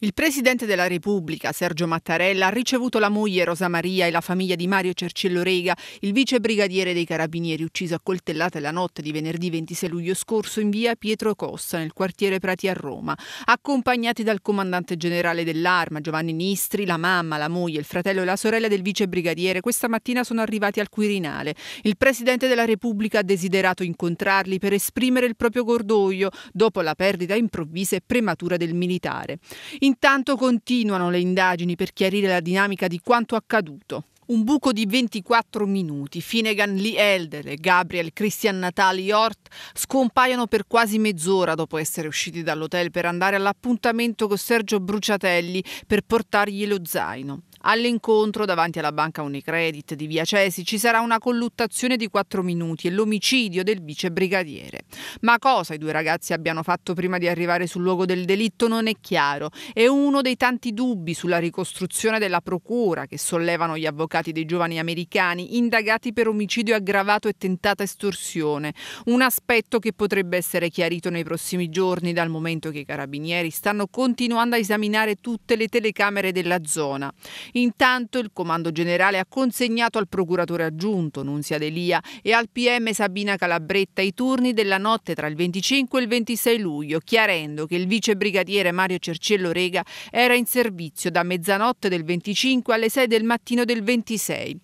Il Presidente della Repubblica, Sergio Mattarella, ha ricevuto la moglie Rosa Maria e la famiglia di Mario Cercello Rega, il vice brigadiere dei Carabinieri ucciso a coltellate la notte di venerdì 26 luglio scorso in via Pietro Costa, nel quartiere Prati a Roma, accompagnati dal comandante generale dell'arma Giovanni Nistri, la mamma, la moglie, il fratello e la sorella del vice brigadiere. Questa mattina sono arrivati al Quirinale. Il Presidente della Repubblica ha desiderato incontrarli per esprimere il proprio cordoglio dopo la perdita improvvisa e prematura del militare. Intanto continuano le indagini per chiarire la dinamica di quanto accaduto. Un buco di 24 minuti. Finnegan Lee Elder e Gabriel Christian Natali Hort scompaiono per quasi mezz'ora dopo essere usciti dall'hotel per andare all'appuntamento con Sergio Bruciatelli per portargli lo zaino. All'incontro davanti alla banca Unicredit di Via Cesi ci sarà una colluttazione di quattro minuti e l'omicidio del vice brigadiere. Ma cosa i due ragazzi abbiano fatto prima di arrivare sul luogo del delitto non è chiaro. È uno dei tanti dubbi sulla ricostruzione della procura che sollevano gli avvocati dei giovani americani indagati per omicidio aggravato e tentata estorsione. Un aspetto che potrebbe essere chiarito nei prossimi giorni dal momento che i carabinieri stanno continuando a esaminare tutte le telecamere della zona. Intanto il comando generale ha consegnato al procuratore aggiunto Nunzia Delia e al PM Sabina Calabretta i turni della notte tra il 25 e il 26 luglio, chiarendo che il vicebrigadiere Mario Cercello Rega era in servizio da mezzanotte del 25 alle 6 del mattino del 26.